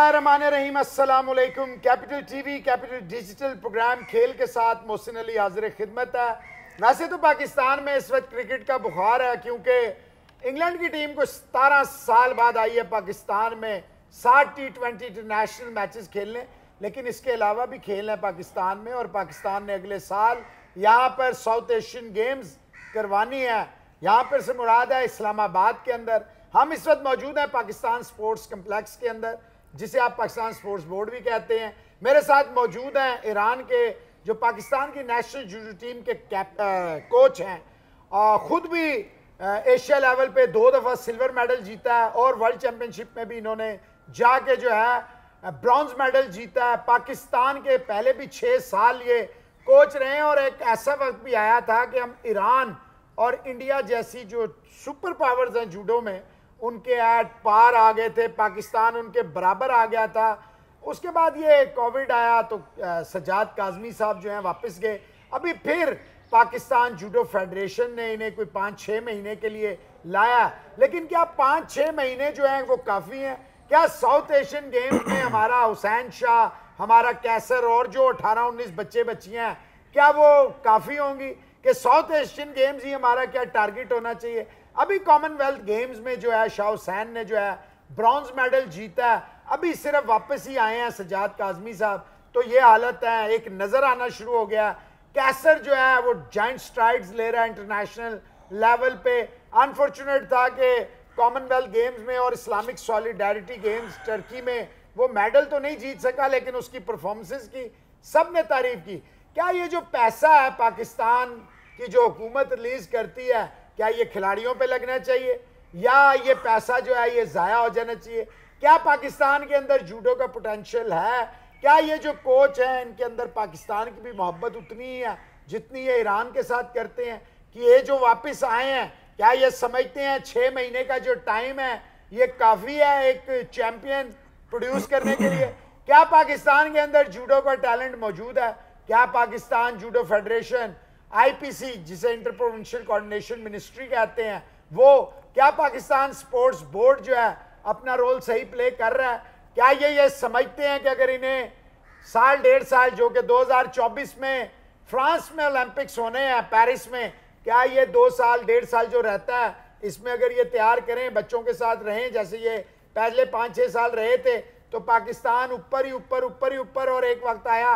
बिस्मिल्लाम capital TV capital digital program खेल के साथ मोहसिन अली हाजिर खिदमत है वैसे तो पाकिस्तान में इस वक्त क्रिकेट का बुखार है क्योंकि इंग्लैंड की टीम को सतारह साल बाद आई है पाकिस्तान में साठ टी ट्वेंटी इंटरनेशनल मैचेस खेलने लेकिन इसके अलावा भी खेल हैं पाकिस्तान में और पाकिस्तान ने अगले साल यहाँ पर साउथ एशियन गेम्स करवानी है यहाँ पर से मुराद है इस्लामाबाद के अंदर हम इस वक्त मौजूद हैं पाकिस्तान स्पोर्ट्स कम्प्लेक्स के अंदर जिसे आप पाकिस्तान स्पोर्ट्स बोर्ड भी कहते हैं मेरे साथ मौजूद हैं ईरान के जो पाकिस्तान की नेशनल जूडो टीम के कैप कोच हैं और ख़ुद भी एशिया लेवल पे दो दफ़ा सिल्वर मेडल जीता है और वर्ल्ड चैम्पियनशिप में भी इन्होंने जाके जो है ब्रॉन्ज मेडल जीता है पाकिस्तान के पहले भी छः साल ये कोच रहे हैं और एक ऐसा वक्त भी आया था कि हम ईरान और इंडिया जैसी जो सुपर पावर्स हैं जूडो में उनके एट पार आ गए थे पाकिस्तान उनके बराबर आ गया था उसके बाद ये कोविड आया तो सजाद काजमी साहब जो हैं वापस गए अभी फिर पाकिस्तान जूडो फेडरेशन ने इन्हें कोई पाँच छः महीने के लिए लाया लेकिन क्या पाँच छः महीने जो हैं वो काफ़ी हैं क्या साउथ एशियन गेम्स में हमारा हुसैन शाह हमारा कैसर और जो अठारह उन्नीस बच्चे बच्चियाँ हैं क्या वो काफ़ी होंगी कि साउथ एशियन गेम्स ही हमारा क्या टारगेट होना चाहिए अभी कॉमनवेल्थ गेम्स में जो है शाह हुसैन ने जो है ब्रॉन्ज मेडल जीता है अभी सिर्फ वापस ही आए हैं सजाद काजमी साहब तो ये हालत है एक नज़र आना शुरू हो गया कैसर जो है वो जॉइंट स्ट्राइड्स ले रहा है इंटरनेशनल लेवल पे अनफॉर्चुनेट था कि कॉमनवेल्थ गेम्स में और इस्लामिक सॉलिडारिटी गेम्स टर्की में वो मेडल तो नहीं जीत सका लेकिन उसकी परफॉर्मेंसेस की सब ने तारीफ की क्या ये जो पैसा है पाकिस्तान की जो हुकूमत रिलीज करती है क्या ये खिलाड़ियों पे लगना चाहिए या ये पैसा जो है ये ज़ाया हो जाना चाहिए क्या पाकिस्तान के अंदर जूडो का पोटेंशियल है क्या ये जो कोच हैं इनके अंदर पाकिस्तान की भी मोहब्बत उतनी ही है जितनी ये ईरान के साथ करते हैं कि ये जो वापस आए हैं क्या ये समझते हैं छः महीने का जो टाइम है ये काफ़ी है एक चैम्पियन प्रोड्यूस करने के लिए क्या पाकिस्तान के अंदर जूडो का टैलेंट मौजूद है क्या पाकिस्तान जूडो फेडरेशन आईपीसी जिसे इंटर प्रोविंशियल कोऑर्डिनेशन मिनिस्ट्री कहते हैं वो क्या पाकिस्तान स्पोर्ट्स बोर्ड जो है अपना रोल सही प्ले कर रहा है क्या ये ये समझते हैं कि अगर इन्हें साल डेढ़ साल जो कि 2024 में फ्रांस में ओलंपिक्स होने हैं पेरिस में क्या ये दो साल डेढ़ साल जो रहता है इसमें अगर ये तैयार करें बच्चों के साथ रहें जैसे ये पहले पाँच छः साल रहे थे तो पाकिस्तान ऊपर ही ऊपर ऊपर ही ऊपर और एक वक्त आया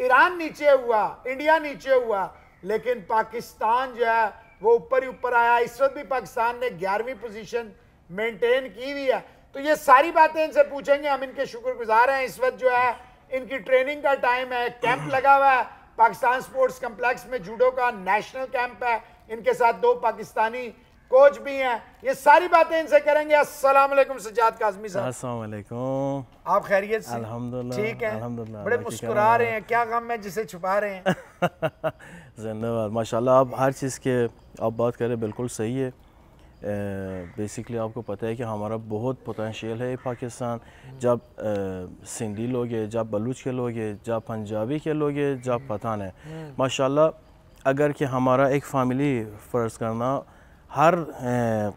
ईरान नीचे हुआ इंडिया नीचे हुआ लेकिन पाकिस्तान जो है वो ऊपर ही ऊपर आया इस वक्त भी पाकिस्तान ने ग्यारहवीं पोजीशन मेंटेन की हुई है तो ये सारी बातें इनसे पूछेंगे हम इनके शुक्रगुजार हैं इस वक्त जो है इनकी ट्रेनिंग का टाइम है कैंप लगा हुआ है पाकिस्तान स्पोर्ट्स कम्प्लेक्स में जूडो का नेशनल कैंप है इनके साथ दो पाकिस्तानी कोच भी हैं ये सारी बातें इनसे करेंगे अस्सलाम वालेकुम सज्जाद काजमी साहब अस्सलाम वालेकुम आप खैरियत से अल्हम्दुलिल्लाह ठीक है अल्हम्दुलिल्लाह बड़े मुस्कुरा रहे हैं क्या गम है जिसे छुपा रहे हैं जिंदाबाद माशाल्लाह आप हर चीज़ के आप बात करें बिल्कुल सही है बेसिकली uh, आपको पता है कि हमारा बहुत पोटेंशियल है पाकिस्तान जब uh, सिंधी लोग है जब बलूच के लोग है जब पंजाबी के लोग है जब पठान है हम्म। माशाल्लाह अगर कि हमारा एक फैमिली फ़र्ज़ करना हर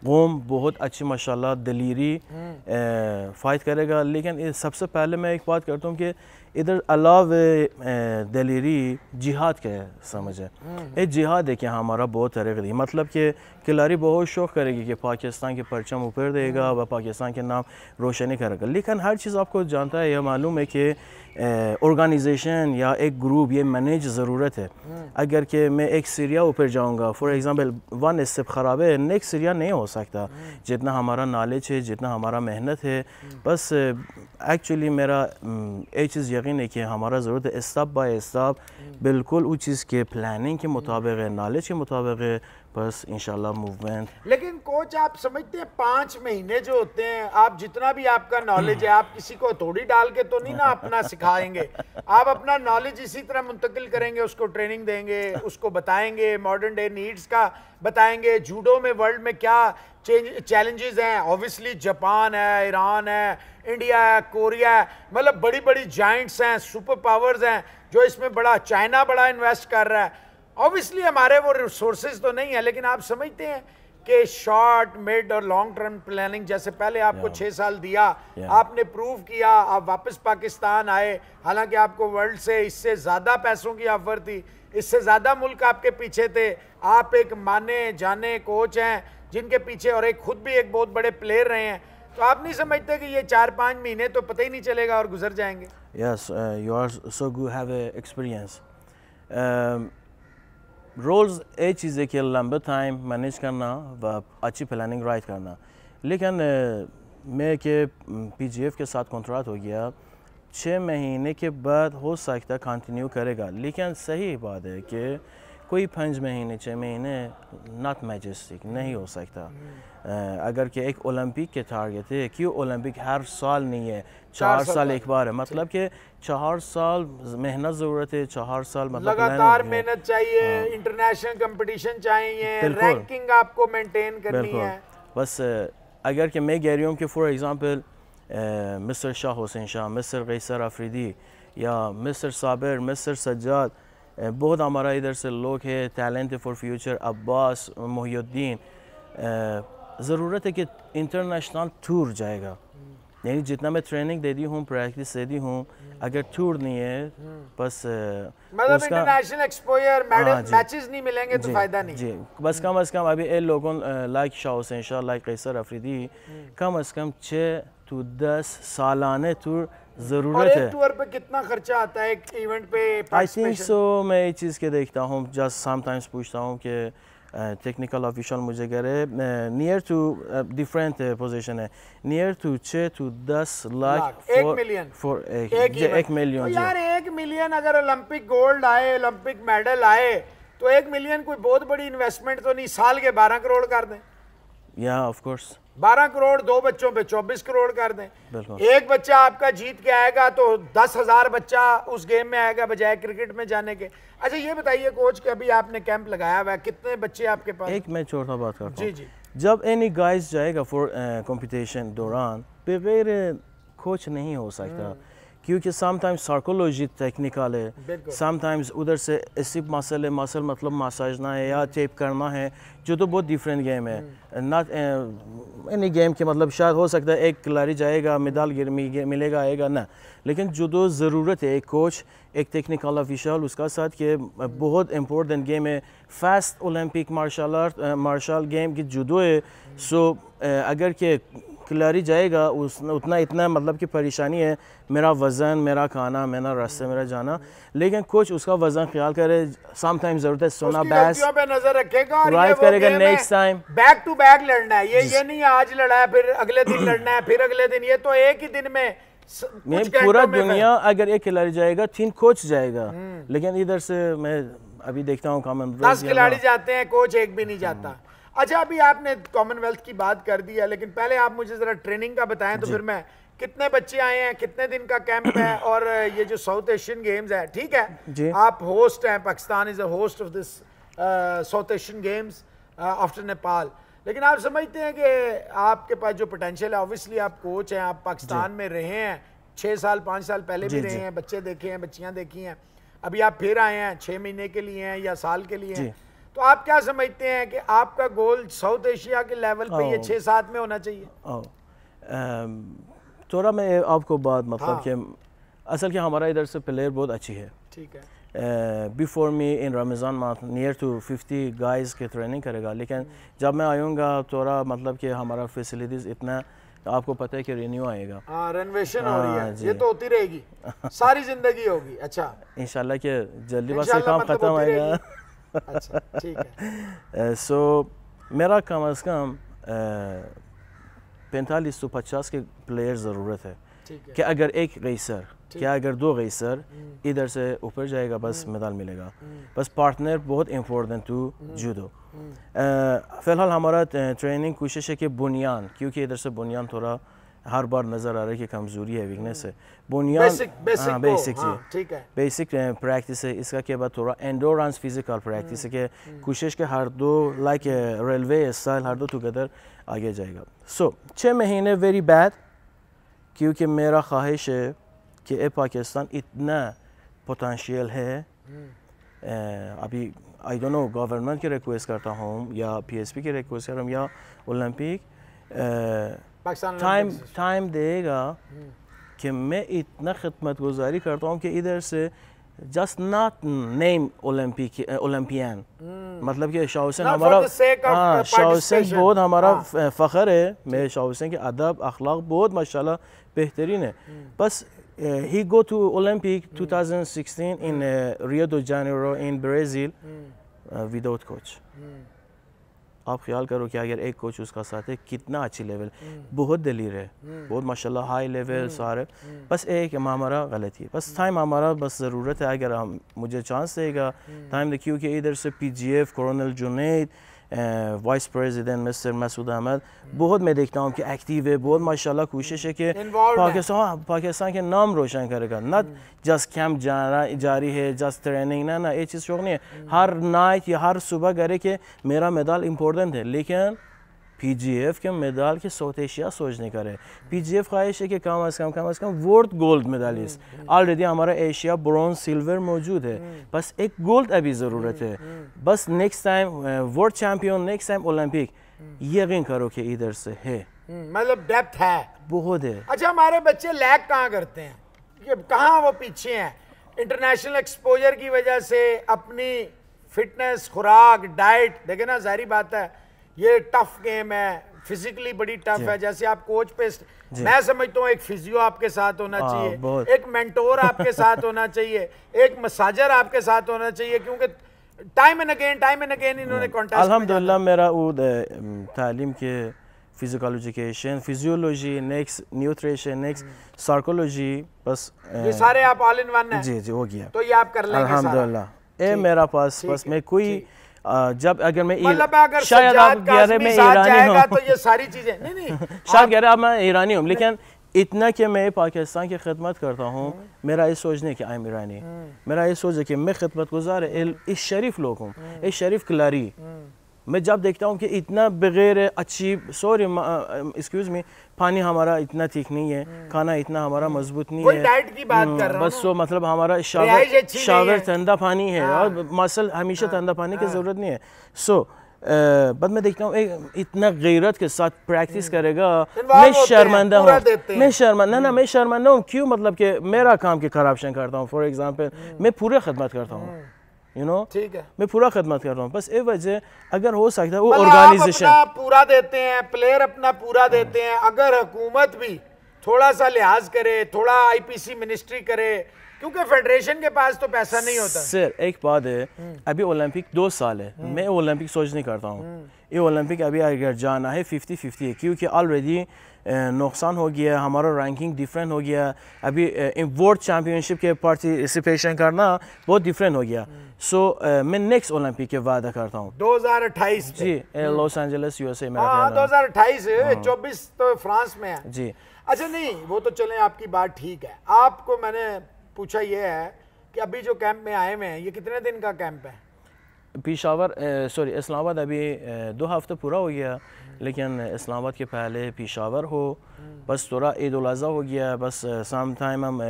कौम बहुत अच्छी माशाल्लाह दलीरी हम्म। फ़ाइट करेगा लेकिन सबसे पहले मैं एक बात करता हूँ कि इधर अलाव दलेरी जिहाद के समझ है ये हम्म। जिहाद है कि हाँ, हमारा बहुत तरह दी मतलब कि खिलाड़ी बहुत शौक करेगी कि पाकिस्तान के परचम ऊपर देगा हम्म। व पाकिस्तान के नाम रोशनी करेगा लेकिन हर चीज़ आपको जानता है यह मालूम है कि ऑर्गेनाइजेशन या एक ग्रुप ये मैनेज ज़रूरत है हम्म। अगर कि मैं एक सीरिया ऊपर जाऊँगा फॉर एग्ज़ाम्पल वन स्टेप ख़राब है नेक्स्ट सीरिया नहीं हो सकता जितना हमारा नॉलेज है जितना हमारा मेहनत है बस एक्चुअली मेरा ये चीज़ मतलक इन्हें कि हमारा ज़रूरत है स्टप बाय स्टप बिल्कुल उस चीज़ के प्लानिंग के मुताबिक है नॉलेज के मुताबिक है बस इंशाल्लाह मूवमेंट लेकिन कोच आप समझते हैं पाँच महीने जो होते हैं आप जितना भी आपका नॉलेज है आप किसी को थोड़ी डाल के तो नहीं ना अपना सिखाएंगे आप अपना नॉलेज इसी तरह मुंतकिल करेंगे उसको ट्रेनिंग देंगे उसको बताएंगे मॉडर्न डे नीड्स का बताएंगे जूडो में वर्ल्ड में क्या चैलेंजेस हैं ऑब्वियसली जापान है ईरान है इंडिया है कोरिया है मतलब बड़ी बड़ी जाइंट्स हैं सुपर पावर्स हैं जो इसमें बड़ा चाइना बड़ा इन्वेस्ट कर रहा है ऑब्वियसली हमारे वो रिसोर्सेज तो नहीं है लेकिन आप समझते हैं कि शॉर्ट मिड और लॉन्ग टर्म प्लानिंग जैसे पहले आपको छः साल दिया आपने प्रूव किया आप वापस पाकिस्तान आए हालांकि आपको वर्ल्ड से इससे ज़्यादा पैसों की ऑफर थी इससे ज़्यादा मुल्क आपके पीछे थे आप एक माने जाने कोच हैं जिनके पीछे और एक खुद भी एक बहुत बड़े प्लेयर रहे हैं तो आप नहीं समझते कि ये चार पाँच महीने तो पता ही नहीं चलेगा और गुजर जाएंगे yes you are so you have experience roles ये चीज़ है कि लंबे टाइम मैनेज करना व अच्छी प्लानिंग राइट करना लेकिन uh, मैं के पीजीएफ um, के साथ कॉन्ट्रैक्ट हो गया छः महीने के बाद हो सकता कंटिन्यू करेगा लेकिन सही बात है कि कोई पाँच महीने छः महीने नॉट मैजेस्टिक नहीं हो सकता hmm. अगर कि एक ओलंपिक के टारगेट है क्यों ओलंपिक हर साल नहीं है चार साल, एक बार है मतलब कि चार साल मेहनत ज़रूरत है चार साल मतलब लगातार मेहनत चाहिए इंटरनेशनल हाँ। कंपटीशन चाहिए रैंकिंग आपको मेंटेन करनी है बस अगर कि मैं कह रही हूँ कि फॉर एग्ज़ाम्पल मिसर शाह हुसैन शाह मिसर कैसर आफरीदी या मिसर साबिर मिसर सज्जाद बहुत हमारा इधर से लोग है talent for future Abbas Mohiuddin ज़रूरत है कि इंटरनेशनल टूर जाएगा हम्म। यानी जितना मैं ट्रेनिंग दे दी हूँ प्रैक्टिस दे दी हूँ हम्म। अगर टूर नहीं है हम्म। बस मतलब इंटरनेशनल एक्सपोजर मैचेस नहीं मिलेंगे तो फायदा नहीं जी बस कम अज कम अभी ए लोगों लाइक शाह हुसैन शाह लाइक कैसर अफरीदी कम अज कम छः टू दस सालाना टूर ज़रूरत है टूर पे कितना खर्चा आता है एक इवेंट पे आई थिंक सो मैं ये चीज़ के देखता हूँ जस्ट समटाइम्स पूछता हूँ कि technical official muzegarë near to different pozicione near to 6 to 10 lakh 1 million for 1 million यार 1 मिलियन अगर ओलंपिक गोल्ड आए ओलंपिक मेडल आए तो 1 मिलियन कोई बहुत बड़ी इन्वेस्टमेंट तो नहीं साल के 12 करोड़ कर दें या ऑफ कोर्स 12 करोड़ दो बच्चों पे 24 करोड़ कर दें एक बच्चा आपका जीत के आएगा तो दस हजार बच्चा उस गेम में आएगा बजाय क्रिकेट में जाने के अच्छा ये बताइए कोच के अभी आपने कैंप लगाया हुआ है कितने बच्चे आपके पास एक मैं छोटा बात करता जी जी जब एनी गाइस जाएगा फॉर कंपटीशन eh, दौरान बगैर कोच नहीं हो सकता हम्म। क्योंकि समटाइम्स सार्कोलॉजी टेक्निकल है समटाइम्स उधर से सिर्फ मसल है मसल मतलब मसाजना है या टेप हम्म। करना है जो तो बहुत डिफरेंट गेम है नॉट एनी गेम के मतलब शायद हो सकता है एक खिलाड़ी जाएगा मेडल मिलेगा आएगा ना लेकिन जो तो ज़रूरत है एक कोच एक टेक्निकल ऑफिशल उसका साथ के हम्म। बहुत इम्पोर्टेंट गेम है fast Olympic martial art martial game की जुदो है सो हम्म। eh, अगर के खिलाड़ी जाएगा उस उतना इतना मतलब कि परेशानी है मेरा वज़न मेरा खाना मेरा रास्ते मेरा जाना लेकिन कुछ उसका वज़न ख्याल करे टाइम ज़रूरत है सोना बैस नज़र रखेगा करेगा next time back to back लड़ना है ये ये नहीं आज लड़ा है फिर अगले दिन लड़ना है फिर अगले दिन ये तो एक ही दिन में मैं पूरा दुनिया अगर एक खिलाड़ी जाएगा तीन कोच जाएगा हम्म। लेकिन इधर से मैं अभी देखता हूँ खिलाड़ी जाते हैं कोच एक भी नहीं जाता अच्छा अभी आपने कॉमनवेल्थ की बात कर दी है लेकिन पहले आप मुझे ज़रा ट्रेनिंग का बताएं तो फिर मैं कितने बच्चे आए हैं कितने दिन का कैंप है और ये जो साउथ एशियन गेम्स है ठीक है आप होस्ट हैं Pakistan is a host of this South Asian games after Nepal लेकिन आप समझते हैं कि आपके पास जो पोटेंशियल है ऑब्वियसली आप कोच हैं आप पाकिस्तान में रहे हैं छः साल पाँच साल पहले भी रहे हैं बच्चे देखे हैं बच्चियाँ देखी हैं अभी आप फिर आए हैं छः महीने के लिए हैं या साल के लिए हैं तो आप क्या समझते हैं कि आपका गोल साउथ एशिया के लेवल पे ये छः सात में होना चाहिए थोड़ा मैं आपको बात मतलब हाँ। कि असल के हमारा इधर से प्लेयर बहुत अच्छी है ठीक है before me in Ramzan month near to fifty guys के ट्रेनिंग करेगा लेकिन हम्म। जब मैं आऊँगा थोड़ा मतलब कि हमारा फैसिलिटीज़ इतना आपको पता है कि रिन्यू आएगा रेनोवेशन हाँ, हो रही है हाँ, ये तो होती रहेगी सारी ज़िंदगी होगी अच्छा इंशाल्लाह कि जल्दी बस काम मतलब ख़त्म आएगा सो अच्छा, uh, मेरा कम अज़ कम uh, पैंतालीस सौ पचास के प्लेयर ज़रूरत है कि अगर एक गई सर क्या अगर दो गई सर हम्म। इधर से ऊपर जाएगा बस मेडल हम्म। मिलेगा हम्म। बस पार्टनर बहुत इम्पोर्टेंट टू जूडो फ़िलहाल हमारा ट्रेनिंग uh, कोशिश है कि बुनियान क्योंकि इधर से बुनियान थोड़ा هر بار نظر آره که کمزوری ہے ویکنس ہے بنیان بیسک بیسک ٹھیک ہے بیسک پریکٹس ہے اس کا کہ بعد تھوڑا انڈورنس فزیکل پریکٹس ہے کہ کوشش کہ ہر دو لائک ریلوے اسٹائل ہر دو ٹوگیدر اگے جائے گا سو چھ مہینے ویری بیڈ کیونکہ میرا خواہش ہے کہ اے پاکستان اتنا پوتنشیل ہے ابھی آئی ڈونٹ نو گورنمنٹ کی ریکویسٹ کرتا ہوں یا پی ایس پی کی ریکویسٹ کر یا اولمپک ٹائم ٹائم دے گا کہ اتنا خدمت گذاری کردم که کہ سه جست نات نیم نیم اولمپئن مطلب که شاہ همارا ہمارا ہاں شاہ حسین بہت ہمارا فخر ہے ادب اخلاق بود ماشاءاللہ بهترینه ہے بس ہی گو تو Olympic 2016 in Rio de Janeiro in Brazil without coach आप ख्याल करो कि अगर एक कोच उसका साथ है कितना अच्छी लेवल हम्म। बहुत दलील है हम्म। बहुत माशाल्लाह हाई लेवल सारे बस एक हमारा गलत है बस टाइम हम्म। हमारा बस ज़रूरत है अगर हम मुझे चांस देगा टाइम क्योंकि इधर से P G F colonel Junaid vice president mister Masood Ahmed बहुत में कि एक्टिव है बहुत माशाल्लाह कोशिश है कि पाकिस्तान पाकिस्तान के नाम रोशन करेगा ना जस्ट कैंप जाना जारी है जस्ट ट्रेनिंग ना ना ये चीज़ शौक नहीं है हर नाइट या हर सुबह करे कि मेरा मेडल इम्पोर्टेंट है लेकिन पीजीएफ के मेदाल की सोतेशिया सोचने का है पीजीएफ ख्वाहिश है कि कम अज़ कम कम अज़ कम वोर्थ गोल्ड मेदालिस ऑलरेडी हमारा एशिया ब्रॉन्ज सिल्वर मौजूद है हम्म। बस एक गोल्ड अभी ज़रूरत है हम्म, हम्म। बस next time world champion next time Olympic यकीन करो कि इधर से है मतलब डेप्थ है बहुत है अच्छा हमारे बच्चे लैग कहाँ करते हैं कहाँ वो पीछे हैं इंटरनेशनल एक्सपोजर की वजह से अपनी फिटनेस खुराक डाइट देखे ना सारी बात है ये टफ गेम है फिजिकली बड़ी टफ है जैसे आप कोच पे मैं समझता हूँ एक फिजियो आपके साथ होना आ, हाँ, चाहिए एक मेंटोर आपके साथ होना चाहिए एक मसाजर आपके साथ होना चाहिए क्योंकि time and again time and again इन्होंने कॉन्टेस्ट हाँ। अल्हम्दुलिल्लाह मेरा तालीम के physical education physiology next nutrition next psychology बस ये सारे आप ऑल इन वन जी जी हो गया तो ये आप कर लेंगे अल्हम्दुलिल्लाह ए मेरा पास बस मैं कोई जब अगर मैं मतलब अगर तो शायद आप कह रहे मैं ईरानी हूँ तो ये सारी चीज़ें नहीं नहीं शायद कह रहे आप मैं ईरानी हूँ लेकिन इतना कि मैं पाकिस्तान की खदमत करता हूँ हम्म। मेरा ये सोचने की आई ईरानी मेरा ये सोच है कि मैं खदमत गुजार इस शरीफ लोग हूँ हम्म। इस शरीफ कलारी मैं जब देखता हूँ कि इतना बगैर अच्छी सॉरी एक्सक्यूज मी पानी हमारा इतना ठीक नहीं है हम्म। खाना इतना हमारा हम्म। मजबूत नहीं है डाइट की बात हम्म, कर रहा बस वो मतलब हमारा शावर शावर ठंडा पानी है हाँ। और मसल हमेशा हाँ। ठंडा पानी की हाँ। ज़रूरत नहीं है सो बट मैं देखता हूँ इतना गैरत के साथ प्रैक्टिस करेगा मैं शर्मंदा हूँ मैं शर्मा ना मैं शर्मंदा हूँ क्यों मतलब कि मेरा काम की करप्शन करता हूँ फॉर एग्जाम्पल मैं पूरे खदमत करता हूँ यू नो ठीक है मैं पूरा खदमत कर रहा हूँ बस ए वजह अगर हो सकता है वो ऑर्गेनाइजेशन मतलब पूरा देते हैं प्लेयर अपना पूरा देते हैं अगर हुकूमत भी थोड़ा सा लिहाज करे थोड़ा आईपीसी मिनिस्ट्री करे क्योंकि फेडरेशन के पास तो पैसा नहीं होता सर एक बात है हम्म। अभी ओलंपिक दो साल है हम्म। मैं ओलंपिक सोच नहीं करता हूँ हम्म। ये ओलंपिक अभी अगर जाना है फिफ्टी फिफ्टी है क्योंकि ऑलरेडी नुकसान हो गया हमारा रैंकिंग डिफरेंट हो गया अभी वर्ल्ड चैम्पियनशिप के पार्टिसिपेशन करना बहुत डिफरेंट हो गया सो uh, मैं नेक्स्ट ओलंपिक के वादा करता हूँ दो हजार अट्ठाईस जी लॉस एंजलिस यूएसए में दो हजार अट्ठाईस हाँ। चौबीस तो फ्रांस में है जी अच्छा नहीं वो तो चले आपकी बात ठीक है आपको मैंने पूछा ये है कि अभी जो कैंप में आए हुए हैं ये कितने दिन का कैंप है पिशावर सॉरी इस्लामाबाद अभी दो हफ्ते पूरा हो गया लेकिन इस्लामाबाद के पहले पिशावर हो हम्म। बस थोड़ा ईद उल हो गया बस सम टाइम हम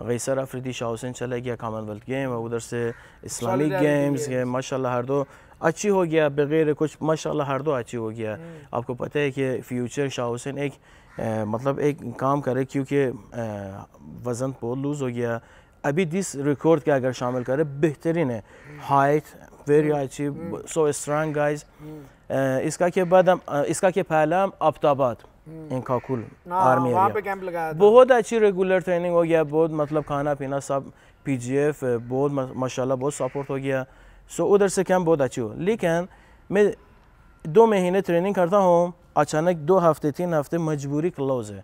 गैसर अफरीदी शाह हुसैन चला गया कामनवेल्थ गेम और उधर से इस्लामिक गेम्स गए माशा हर दो अच्छी हो गया बगैर कुछ माशा हर दो अच्छी हो गया हम्म। आपको पता है कि फ्यूचर शाह हुसैन एक आ, मतलब एक काम करे क्योंकि वज़न बहुत लूज़ हो गया अभी दिस रिकॉर्ड के अगर शामिल करें बेहतरीन है हाइट हम्म। वेरी अच्छी सो स्ट्रांग गाइज इसका के बाद इसका के पहला हम इन काकुल आर्मी वहाँ पे कैंप लगाया बहुत अच्छी रेगुलर ट्रेनिंग हो गया बहुत मतलब खाना पीना सब पीजीएफ बहुत माशाल्लाह बहुत सपोर्ट हो गया सो उधर से कैंप बहुत अच्छी हो लेकिन मैं दो महीने ट्रेनिंग करता हूँ अचानक दो हफ्ते तीन हफ्ते मजबूरी क्लोज है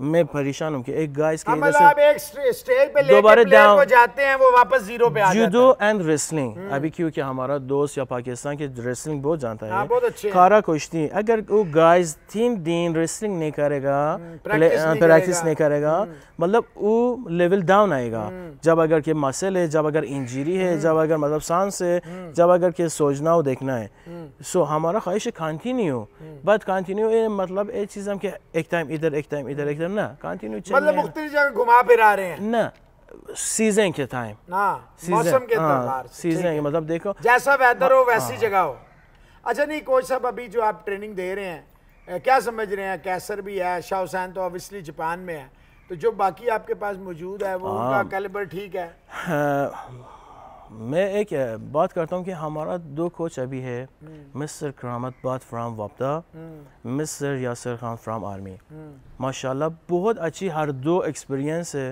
मैं परेशान हूँ एक गाय इसके इधर से मतलब एक स्टेज पे दोबारा डाउन जाते हैं वो वापस जीरो पे आ जूडो एंड रेसलिंग अभी क्योंकि हमारा दोस्त या पाकिस्तान के रेसलिंग बहुत जानता है हाँ, कारा कुश्ती अगर वो गाइस तीन दिन रेसलिंग नहीं करेगा हम्म, प्रैक्टिस हाँ, नहीं करेगा हम्म। मतलब वो लेवल डाउन आएगा हम्म। जब अगर के मसल है जब अगर इंजरी है जब अगर मतलब सांस है जब अगर के सोचना हो देखना है सो हमारा ख्वाहिश खानती नहीं हो बट खानती नहीं हो मतलब एक चीज़ हम एक टाइम इधर एक टाइम इधर एक टाइम रहे ना कंटिन्यू चल मतलब मुख्तलिफ जगह घुमा फिरा रहे हैं ना सीजन के टाइम मौसम के हाँ, सीजन के मतलब देखो जैसा वेदर हो हाँ, वैसी हाँ, जगह हो अच्छा नहीं कोच साहब अभी जो आप ट्रेनिंग दे रहे हैं क्या समझ रहे हैं कैसर भी है शाह हुसैन तो ऑब्वियसली जापान में है तो जो बाकी आपके पास मौजूद है वो हाँ। उनका कैलिबर ठीक है हाँ, मैं एक बात करता हूँ कि हमारा दो कोच अभी है हम्म। मिस्टर करामत बात फ्राम वापदा hmm. Mister Yasir Khan from army hmm. माशाल्लाह बहुत अच्छी हर दो एक्सपीरियंस है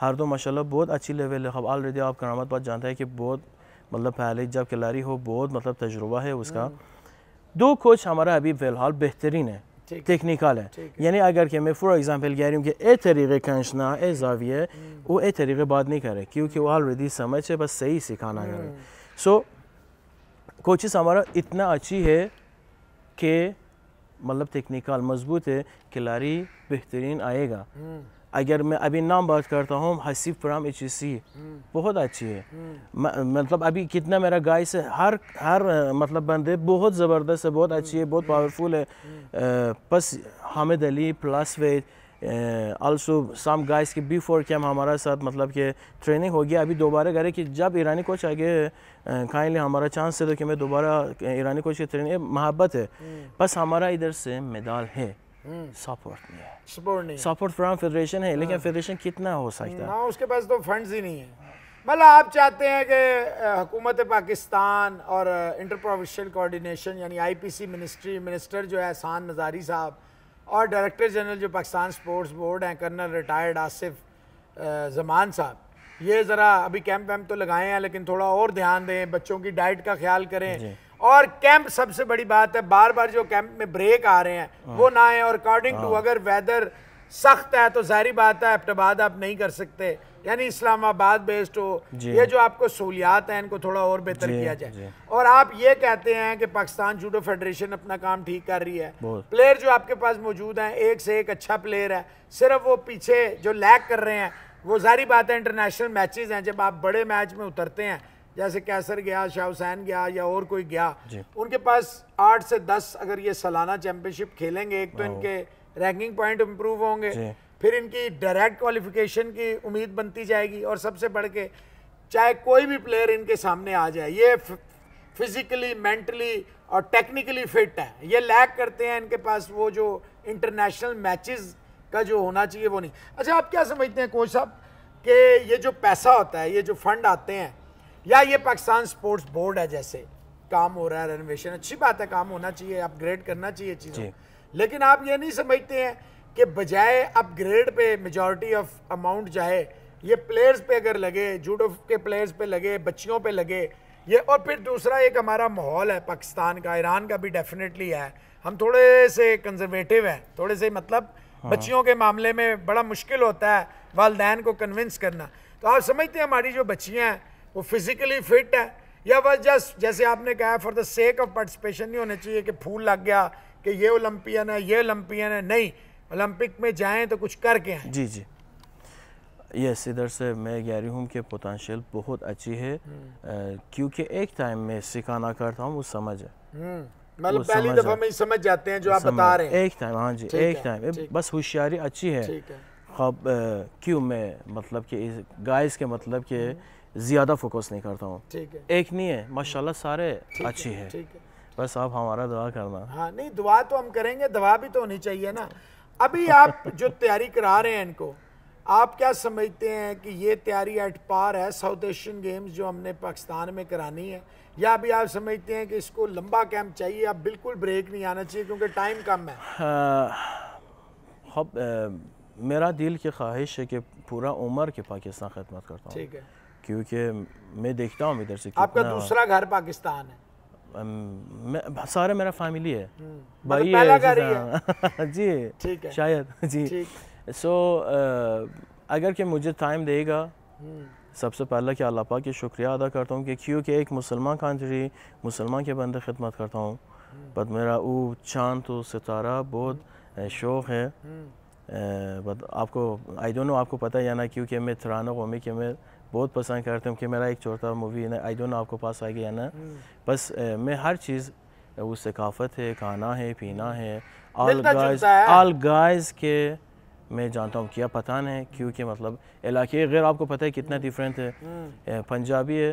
हर दो माशाल्लाह बहुत अच्छी लेवल है ऑलरेडी आप करामत बात जानते हैं कि बहुत मतलब पहले जब खिलाड़ी हो बहुत मतलब तजुर्बा है उसका दो कोच हमारा अभी फ़िलहाल बेहतरीन है تکنیکاله یعنی اگر که मैं फॉर एग्जांपल कह रही हूँ कि ए तरीके कंशना ए जाविये वो ए तरीके बात नहीं करे क्योंकि वो ऑलरेडी समझ है बस सही सिखाना करे सो कोचिस हमारा इतना अच्छी है कि मतलब टेक्निकल मजबूत है खिलाड़ी बेहतरीन आएगा अगर मैं अभी नाम बात करता हूँ Hasif from H C e hmm. बहुत अच्छी है हम्म। मतलब अभी कितना मेरा गाय से हर हर मतलब बंदे बहुत ज़बरदस्त है बहुत अच्छी है हम्म। बहुत पावरफुल है बस Hamid Ali plus with also some guys के बिफोर कैम हम हमारा साथ मतलब कि ट्रेनिंग हो गया अभी दोबारा करे कि जब ईरानी कोच आगे खाएंगे हमारा चांस है तो कि मैं दोबारा ईरानी कोच की ट्रेनिंग मोहब्बत है बस हमारा इधर से मैदान है सपोर्ट हम्म। नहीं है सपोर्ट नहीं सपोर्ट फ्रॉम फेडरेशन है लेकिन फेडरेशन हाँ। कितना हो सकता है उसके पास तो फंड्स ही नहीं है मतलब आप चाहते हैं कि हुकूमत पाकिस्तान और इंटर प्रोविशनल कोऑर्डिनेशन यानी आईपीसी मिनिस्ट्री मिनिस्टर जो है एहसान नज़ारी साहब और डायरेक्टर जनरल जो पाकिस्तान स्पोर्ट्स बोर्ड हैं कर्नल रिटायर्ड आसिफ जमान साहब ये ज़रा अभी कैंप वैम्प तो लगाए हैं लेकिन थोड़ा और ध्यान दें बच्चों की डाइट का ख्याल करें और कैंप सबसे बड़ी बात है बार बार जो कैंप में ब्रेक आ रहे हैं वो हाँ। ना आए और अकॉर्डिंग टू हाँ। अगर वेदर सख्त है तो जारी बात है अब्टाबाद आप नहीं कर सकते यानी इस्लामाबाद बेस्ड हो ये जो आपको सहूलियात हैं इनको थोड़ा और बेहतर किया जाए और आप ये कहते हैं कि पाकिस्तान जूडो फेडरेशन अपना काम ठीक कर रही है प्लेयर जो आपके पास मौजूद हैं एक से एक अच्छा प्लेयर है सिर्फ वो पीछे जो लैक कर रहे हैं वो जारी बात है इंटरनेशनल मैचेस हैं जब आप बड़े मैच में उतरते हैं जैसे कैसर गया शाह हुसैन गया या और कोई गया उनके पास आठ से दस अगर ये सालाना चैंपियनशिप खेलेंगे एक तो इनके रैंकिंग पॉइंट इम्प्रूव होंगे फिर इनकी डायरेक्ट क्वालिफिकेशन की उम्मीद बनती जाएगी और सबसे बढ़ के चाहे कोई भी प्लेयर इनके सामने आ जाए ये फिजिकली मेंटली और टेक्निकली फिट है ये लैक करते हैं इनके पास वो जो इंटरनेशनल मैचेस का जो होना चाहिए वो नहीं अच्छा आप क्या समझते हैं कोच साहब कि ये जो पैसा होता है ये जो फंड आते हैं या ये पाकिस्तान स्पोर्ट्स बोर्ड है जैसे काम हो रहा है रेनोवेशन अच्छी बात है काम होना चाहिए अपग्रेड करना चाहिए चीज़ें लेकिन आप ये नहीं समझते हैं कि बजाय अपग्रेड पे मेजॉरिटी ऑफ अमाउंट जाए ये प्लेयर्स पे अगर लगे जूडो के प्लेयर्स पे लगे बच्चियों पे लगे ये और फिर दूसरा एक हमारा माहौल है पाकिस्तान का ईरान का भी डेफिनेटली है हम थोड़े से कंजर्वेटिव हैं थोड़े से मतलब हाँ। बच्चियों के मामले में बड़ा मुश्किल होता है वालदेन को कन्विंस करना तो आप समझते हैं हमारी जो बच्चियाँ हैं वो फिजिकली फिट है या बस जस्ट जैसे आपने कहा for the sake of participation नहीं होना चाहिए कि फूल लग गया कि ये ओलंपियन है ये ओलंपियन है नहीं ओलंपिक में जाएं तो कुछ करके आए जी जी यस इधर से मैं कह रही हूँ कि पोटेंशियल बहुत अच्छी है हम्म। क्योंकि एक टाइम में सिखाना करता हूँ वो समझ है हम्म। मतलब पहली दफा में समझ जाते हैं जो आप बता रहे हैं एक टाइम हाँ जी एक टाइम बस होशियारी अच्छी है खब क्यों मैं मतलब कि गाइस के मतलब कि हम्म। ज़्यादा फोकस नहीं करता हूँ एक नहीं है माशाल्लाह सारे अच्छी है, है बस आप हमारा दुआ करना हाँ नहीं दुआ तो हम करेंगे दवा भी तो होनी चाहिए ना अभी आप जो तैयारी करा रहे हैं इनको आप क्या समझते हैं कि ये तैयारी एट पार है साउथ एशियन गेम्स जो हमने पाकिस्तान में करानी है या अभी आप समझते हैं कि इसको लंबा कैंप चाहिए आप बिल्कुल ब्रेक नहीं आना चाहिए क्योंकि टाइम कम है आ, हाँ, आ, हाँ, मेरा दिल की ख्वाहिश है कि पूरा उम्र के पाकिस्तान खदमत करता हूँ ठीक है क्योंकि मैं देखता हूँ इधर से आपका दूसरा घर पाकिस्तान है मैं सारा मेरा फैमिली है हम्म, मतलब भाई है, है। हाँ। जी ठीक है शायद जी सो so, अगर कि मुझे टाइम देगा हम्म। सबसे पहले कि अल्लाह पाक के शुक्रिया अदा करता हूँ कि क्योंकि एक मुसलमान कंट्री मुसलमान के बंदे खिदमत करता हूँ बट हम्म। मेरा वो चांद तो सितारा बहुत शौक़ है आपको आई डोंट नो आपको पता या ना क्योंकि मैं थराना कौमी के मैं बहुत पसंद करता हूँ कि मेरा एक चौथा मूवी है आई डोंट नो आपको पास आ गया ना हम्म। बस मैं हर चीज़ वो सकाफत है खाना है पीना हम्म। है आल गाइज ऑल गाइज के मैं जानता हूँ क्या पता नहीं क्योंकि मतलब इलाके गैर आपको पता है कितना डिफरेंट हम्म। है पंजाबी है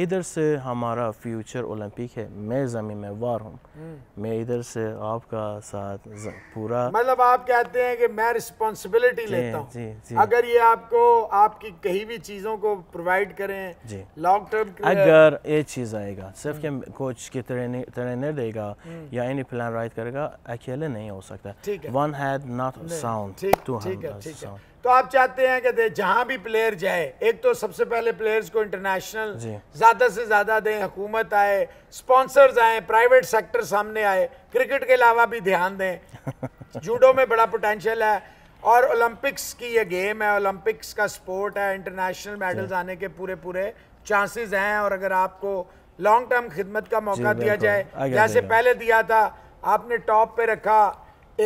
इधर से हमारा फ्यूचर ओलंपिक है मैं जमीन में वार हूँ हम्म। मैं इधर से आपका साथ पूरा मतलब आप कहते हैं कि मैं रिस्पॉन्सिबिलिटी लेता हूँ जी, जी, अगर ये आपको आपकी कहीं भी चीज़ों को प्रोवाइड करें लॉन्ग टर्म अगर ये चीज़ आएगा सिर्फ के कोच के ट्रेनर देगा हम्म। या एनी प्लान राइट करेगा अकेले नहीं हो सकता one hand not sound two hand sound तो आप चाहते हैं कि जहां भी प्लेयर जाए एक तो सबसे पहले प्लेयर्स को इंटरनेशनल ज्यादा से ज्यादा दें हुकूमत आए स्पॉन्सर्स आए प्राइवेट सेक्टर सामने आए क्रिकेट के अलावा भी ध्यान दें जूडो में बड़ा पोटेंशियल है और ओलंपिक्स की ये गेम है ओलंपिक्स का स्पोर्ट है इंटरनेशनल मेडल्स आने के पूरे पूरे चांसेस हैं और अगर आपको लॉन्ग टर्म खिदमत का मौका दिया जाए जैसे पहले दिया था आपने टॉप पे रखा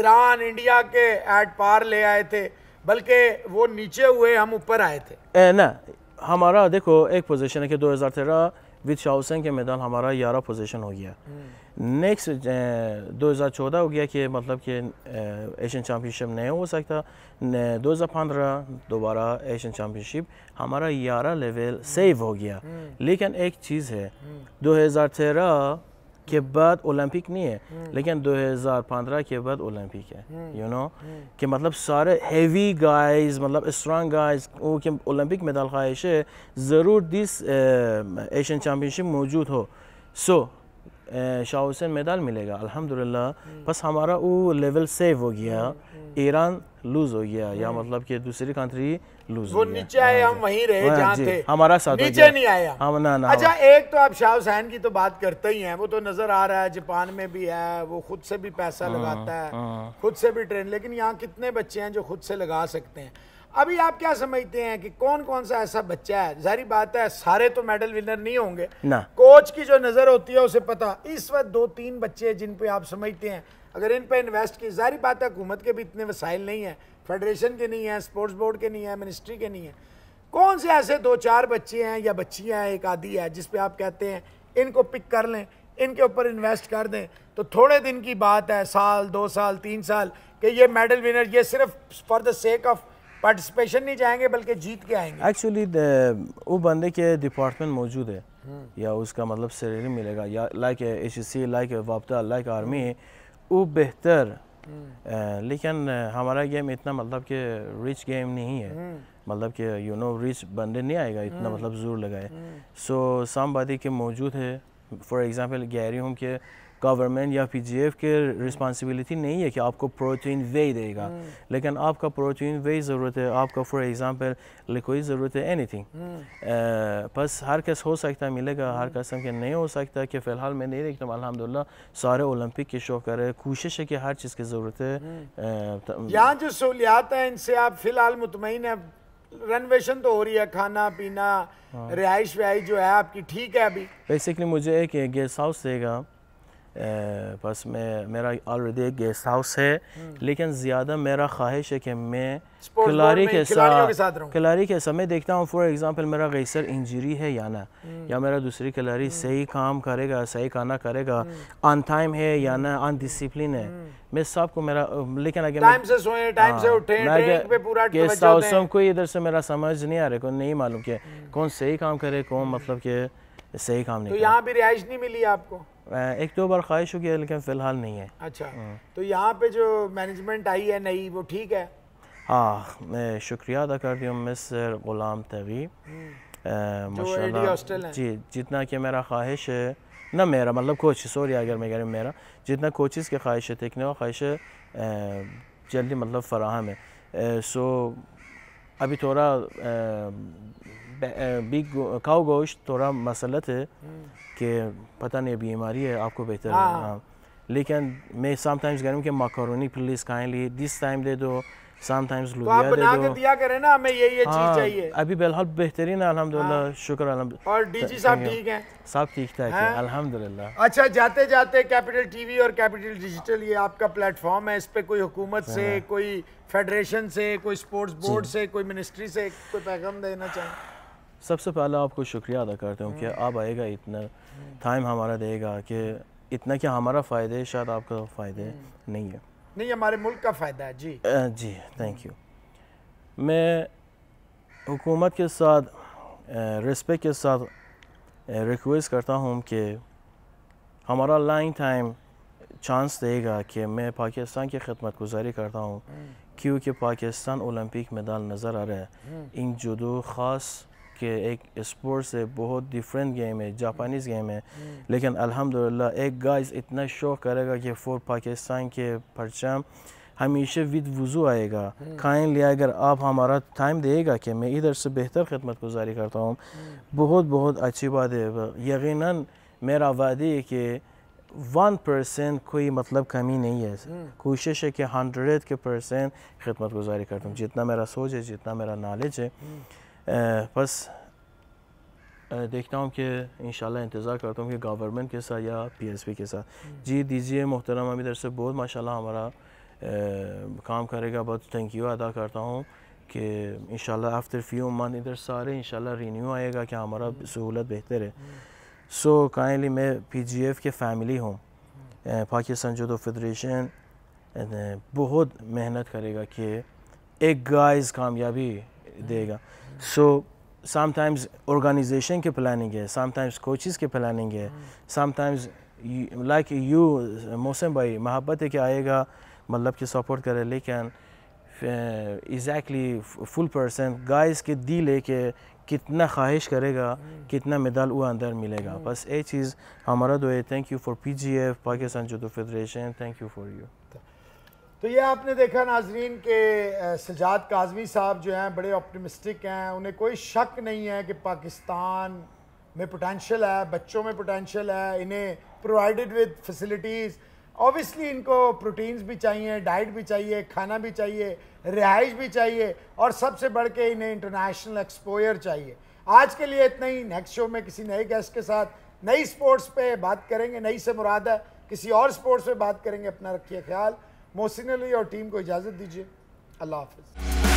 ईरान इंडिया के एट पार ले आए थे बल्कि वो नीचे हुए हम ऊपर आए थे ना हमारा देखो एक पोजीशन है कि 2013 विद शाह हुसैन के मैदान हमारा ग्यारह पोजीशन हो गया नेक्स्ट हम्म। 2014 हो गया कि मतलब कि एशियन चैम्पियनशिप नहीं हो सकता दो हज़ार पंद्रह दोबारा एशियन चैम्पियनशिप हमारा ग्यारह लेवल सेव हो गया हम्म। लेकिन एक चीज़ है 2013 हम्म। Hmm. Hmm. के बाद ओलंपिक नहीं है लेकिन 2015 के बाद ओलंपिक है you you know know? Hmm. कि मतलब सारे हेवी गाइस मतलब स्ट्रांग गाइस वो कि ओलंपिक मेडल ख्वाहिश है ज़रूर दिस एशियन चैम्पियनशिप मौजूद हो सो so, हुसैन मेडल मिलेगा अल्हम्दुलिल्लाह हम्म। बस हमारा वो लेवल सेव हो गया हम्म, हम्म। ईरान लूज हो गया या मतलब कि दूसरी कंट्री लूज वो नीचे आए हाँ हम वहीं रहे हाँ जहां थे हमारा साथ नीचे नहीं आया हम हाँ, ना ना अच्छा एक तो आप शाह हुसैन की तो बात करते ही हैं वो तो नजर आ रहा है जापान में भी है वो खुद से भी पैसा लगाता है खुद से भी ट्रेन लेकिन यहाँ कितने बच्चे हैं जो खुद से लगा सकते हैं अभी आप क्या समझते हैं कि कौन कौन सा ऐसा बच्चा है जारी बात है सारे तो मेडल विनर नहीं होंगे ना कोच की जो नज़र होती है उसे पता इस वक्त दो तीन बच्चे हैं जिन पे आप समझते हैं अगर इन पे इन्वेस्ट की जारी बात है हुकूमत के भी इतने वसाइल नहीं है फेडरेशन के नहीं है स्पोर्ट्स बोर्ड के नहीं है मिनिस्ट्री के नहीं है कौन से ऐसे दो चार बच्चे हैं या बच्चियाँ हैं एक आदि है जिसपे आप कहते हैं इनको पिक कर लें इनके ऊपर इन्वेस्ट कर दें तो थोड़े दिन की बात है साल दो साल तीन साल कि ये मेडल विनर ये सिर्फ for the sake of participation नहीं चाहेंगे बल्कि जीत के आएंगे एक्चुअली वो बंदे के डिपार्टमेंट मौजूद है हम्म। या उसका मतलब सैलरी मिलेगा या लाइक एच सी लाइक वापता लाइक आर्मी वो बेहतर हम्म। लेकिन हमारा गेम इतना मतलब कि रिच गेम नहीं है हम्म। मतलब कि यू नो रिच बंदे नहीं आएगा इतना मतलब जोर लगाए सो so, सम के मौजूद है फॉर एग्जाम्पल गहरी हूँ कि गवर्नमेंट या पी जी एफ के रिस्पॉन्सिबिलिटी नहीं है कि आपको प्रोटीन वे देगा हम्म। लेकिन आपका प्रोटीन वे ज़रूरत है आपका फॉर एग्ज़ाम्पल लिक्विड ज़रूरत है एनी थिंग हम्म। बस हर कस हो सकता है मिलेगा हर कसम के नहीं हो सकता कि फ़िलहाल मैं नहीं देखता अलहमदिल्ला सारे ओलंपिक के शो करे कोशिश है कि हर चीज़ की ज़रूरत है हम्म। यहाँ जो सहूलियात हैं इनसे आप फ़िलहाल मुतमिन है रेनोवेशन तो हो रही है खाना पीना हाँ। रिहाइश व्याइश जो है आपकी ठीक है अभी बेसिकली मुझे एक गेस्ट हाउस देगा बस मैं मेरा ऑलरेडी एक गेस्ट हाउस है हम्म। लेकिन ज़्यादा मेरा ख्वाहिश है कि मैं खिलाड़ी के साथ खिलाड़ी के साथ मैं देखता हूँ फॉर एग्जांपल मेरा गैसर इंजरी है या ना हम्म। या मेरा दूसरी खिलाड़ी हम्म। सही काम करेगा सही खाना करेगा ऑन टाइम है या ना अन डिसिप्लिन है मैं सबको मेरा लेकिन अगर गेस्ट हाउस कोई इधर से मेरा समझ नहीं आ रहा कोई नहीं मालूम कि कौन सही काम करे कौन मतलब कि सही काम नहीं तो यहाँ पे रिहाइश नहीं मिली आपको एक दो तो बार ख्वाहिश हुई है लेकिन फ़िलहाल नहीं है अच्छा हाँ। तो यहाँ पे जो मैनेजमेंट आई है नई वो ठीक है हाँ मैं शुक्रिया अदा करती हूँ मिसर गुलाम तवीब हम्म। माशा जी जितना कि मेरा ख्वाहिश है ना मेरा मतलब कोच सॉरी अगर मैं कह रही मेरा जितना कोचिस की ख्वाहिश है तकनीक ख्वाहिश जल्दी मतलब फ़राहम है सो अभी थोड़ा भी काव गोश्त थोड़ा मसलत है हम्म। कि पता नहीं बीमारी है आपको बेहतर हाँ। हाँ। लेकिन मैं समटाइम्स कह रहा हूँ मकरोनी प्लीज़ काइंडली दिस टाइम दे दो समटाइम्स तो आप बना के दिया करें ना हमें ये ये हाँ, चाहिए अभी बिलहाल बेहतरीन अल्हम्दुलिल्लाह हाँ। शुक्र अल्हम्दुलिल्लाह और डीजी साहब ठीक हैं सब ठीक ठाक है हाँ। अल्हम्दुलिल्लाह अच्छा जाते जाते कैपिटल टीवी और कैपिटल डिजिटल ये आपका प्लेटफॉर्म है इस पर कोई हुकूमत से कोई फेडरेशन से कोई स्पोर्ट्स बोर्ड से कोई मिनिस्ट्री से कोई पैगाम देना चाहिए सबसे पहला आपको शुक्रिया अदा करता हूँ कि आप हम्म। आएगा इतना टाइम हमारा देगा कि इतना क्या हमारा फायदे शायद आपका फायदे हम्म। नहीं है नहीं हमारे मुल्क का फ़ायदा है जी जी थैंक यू मैं हुकूमत के साथ रिस्पेक्ट के साथ रिक्वेस्ट करता हूँ कि हमारा लाइन टाइम चांस देगा कि मैं पाकिस्तान की खदमत गुजारी करता हूँ हम्म। क्योंकि पाकिस्तान ओलंपिक मेडल नज़र आ रहा है इन जुदो ख़ास कि एक स्पोर्ट से बहुत डिफरेंट गेम है जापानीज़ गेम hmm. है hmm. लेकिन अल्हम्दुलिल्लाह एक गाइस इतना शो करेगा कि फॉर पाकिस्तान के परचम हमेशा विद वज़ू आएगा खाएँ hmm. लिया अगर आप हमारा टाइम देगा कि मैं इधर से बेहतर खदमत गुजारी करता हूँ बहुत बहुत अच्छी बात है यकीन मेरा वादी है कि वन परसेंट कोई मतलब कमी नहीं है कोशिश है कि हंड्रेड के परसेंट खदमत गुजारी करता हूँ जितना मेरा सोच है जितना मेरा नॉलेज है बस eh, eh, देखता हूँ कि इन इंतज़ार करता हूँ कि गवर्नमेंट के साथ या पी एस पी के साथ हम्म। जी दीजिए मोहतरम अमित से बहुत माशा हमारा आ, eh, काम करेगा बहुत थैंक यू अदा करता हूँ कि इन आफ्टर फ्यू मंथ इधर सारे इन रिन्यू आएगा कि हमारा हम्म। सहूलत बेहतर है सो हम्म। so, काइंडली मैं पी जी एफ के फैमिली हूँ पाकिस्तान जदो फेडरेशन बहुत मेहनत करेगा कि एक गाइस कामयाबी देगा सो समाइम्स ऑर्गेनाइजेशन के प्लानिंग है समटाइम्स कोचिज के प्लानिंग है समटाइम्स लाइक यू मौसम भाई मोहब्बत है कि आएगा मतलब कि सपोर्ट करे लेकिन एग्जैक्टली फुल पर्सन गाइस के दी है कि कितना ख्वाहिश करेगा कितना मेडल वो अंदर मिलेगा बस ये चीज़ हमारा दो है thank you for P G F Pakistan judo federation thank you for you तो ये आपने देखा नाजरीन के सजाद काजमी साहब जो हैं बड़े ऑप्टिमिस्टिक हैं उन्हें कोई शक नहीं है कि पाकिस्तान में पोटेंशियल है बच्चों में पोटेंशियल है इन्हें प्रोवाइडेड विद फैसिलिटीज़ ऑब्वियसली इनको प्रोटीन्स भी चाहिए डाइट भी चाहिए खाना भी चाहिए रिहाइश भी चाहिए और सबसे बढ़ के इन्हें इंटरनेशनल एक्सपोयर चाहिए आज के लिए इतना ही नेक्स्ट शो में किसी नए गेस्ट के साथ नई स्पोर्ट्स पे बात करेंगे नई से मुराद है किसी और स्पोर्ट्स पे बात करेंगे अपना रखिए ख्याल मोहसिन अली और टीम को इजाज़त दीजिए अल्लाह हाफिज़